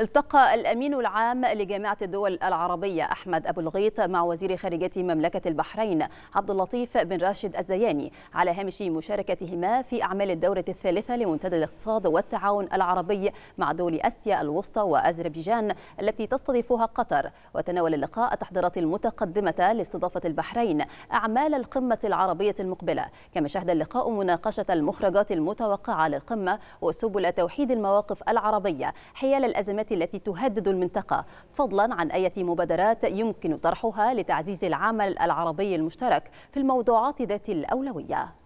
التقى الأمين العام لجامعة الدول العربية أحمد أبو الغيط مع وزير خارجية مملكة البحرين عبد اللطيف بن راشد الزياني على هامش مشاركتهما في أعمال الدورة الثالثة لمنتدى الاقتصاد والتعاون العربي مع دول آسيا الوسطى وأذربيجان التي تستضيفها قطر وتناول اللقاء التحضيرات المتقدمة لاستضافة البحرين أعمال القمة العربية المقبلة كما شهد اللقاء مناقشة المخرجات المتوقعة للقمة وسبل توحيد المواقف العربية حيال الأزمات التي تهدد المنطقة فضلا عن أي مبادرات يمكن طرحها لتعزيز العمل العربي المشترك في الموضوعات ذات الأولوية